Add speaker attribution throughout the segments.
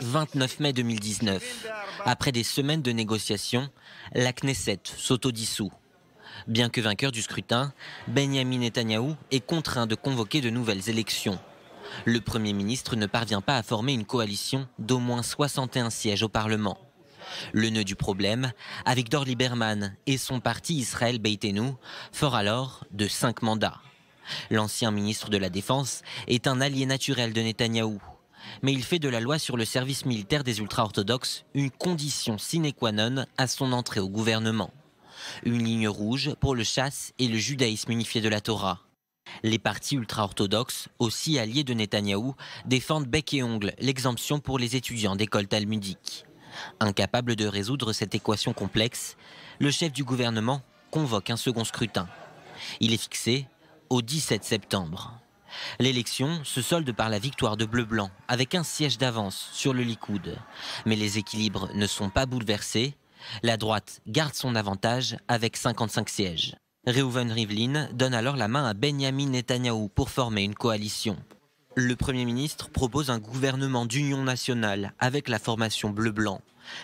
Speaker 1: 29 mai 2019, après des semaines de négociations, la Knesset s'autodissout. Bien que vainqueur du scrutin, Benjamin Netanyahu est contraint de convoquer de nouvelles élections. Le Premier ministre ne parvient pas à former une coalition d'au moins 61 sièges au Parlement. Le nœud du problème, avec Dor Lieberman et son parti Israël Beitenu, fort alors de cinq mandats. L'ancien ministre de la Défense est un allié naturel de Netanyahou mais il fait de la loi sur le service militaire des ultra-orthodoxes une condition sine qua non à son entrée au gouvernement. Une ligne rouge pour le chasse et le judaïsme unifié de la Torah. Les partis ultra-orthodoxes, aussi alliés de Netanyahou, défendent bec et ongle l'exemption pour les étudiants d'école talmudique. Incapable de résoudre cette équation complexe, le chef du gouvernement convoque un second scrutin. Il est fixé au 17 septembre. L'élection se solde par la victoire de Bleu-Blanc, avec un siège d'avance sur le Likoud. Mais les équilibres ne sont pas bouleversés. La droite garde son avantage avec 55 sièges. Reuven Rivlin donne alors la main à Benjamin Netanyahou pour former une coalition. Le Premier ministre propose un gouvernement d'union nationale avec la formation bleu-blanc.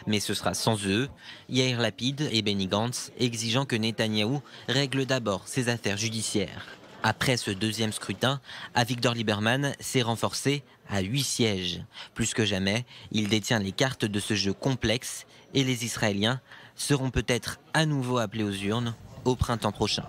Speaker 1: Mais ce sera sans eux, Yair Lapid et Benny Gantz exigeant que Netanyahou règle d'abord ses affaires judiciaires. Après ce deuxième scrutin, Avigdor Lieberman s'est renforcé à huit sièges. Plus que jamais, il détient les cartes de ce jeu complexe et les Israéliens seront peut-être à nouveau appelés aux urnes au printemps prochain.